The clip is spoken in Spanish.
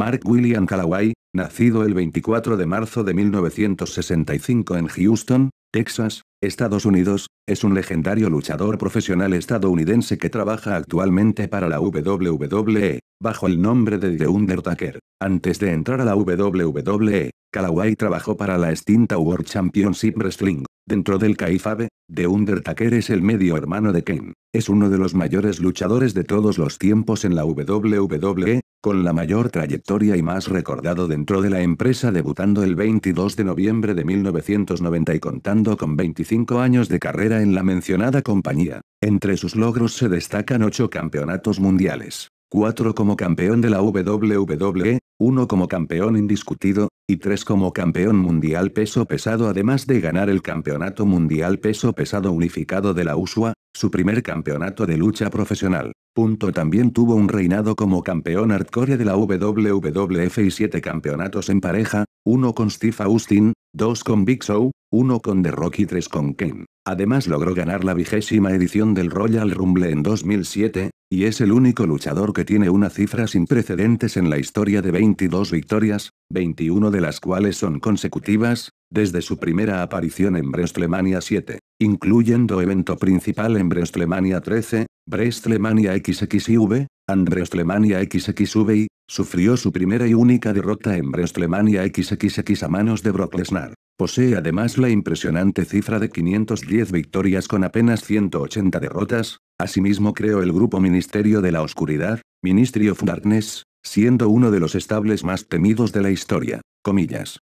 Mark William Callaway, nacido el 24 de marzo de 1965 en Houston, Texas, Estados Unidos, es un legendario luchador profesional estadounidense que trabaja actualmente para la WWE, bajo el nombre de The Undertaker. Antes de entrar a la WWE, Callaway trabajó para la extinta World Championship Wrestling. Dentro del Caifabe, The Undertaker es el medio hermano de Kane. Es uno de los mayores luchadores de todos los tiempos en la WWE, con la mayor trayectoria y más recordado dentro de la empresa debutando el 22 de noviembre de 1990 y contando con 25 años de carrera en la mencionada compañía. Entre sus logros se destacan 8 campeonatos mundiales, 4 como campeón de la WWE, uno como campeón indiscutido, y tres como campeón mundial peso pesado además de ganar el campeonato mundial peso pesado unificado de la USUA, su primer campeonato de lucha profesional. Punto también tuvo un reinado como campeón hardcore de la WWF y siete campeonatos en pareja, uno con Steve Austin, dos con Big Show, uno con The Rock y tres con Kane. Además logró ganar la vigésima edición del Royal Rumble en 2007, y es el único luchador que tiene una cifra sin precedentes en la historia de 22 victorias, 21 de las cuales son consecutivas, desde su primera aparición en Brestlemania 7, incluyendo evento principal en WrestleMania 13, WrestleMania XXV, and WrestleMania XXV sufrió su primera y única derrota en Brestlemania XXX a manos de Brock Lesnar. Posee además la impresionante cifra de 510 victorias con apenas 180 derrotas, Asimismo creó el grupo Ministerio de la Oscuridad, Ministry of Darkness, siendo uno de los estables más temidos de la historia. Comillas.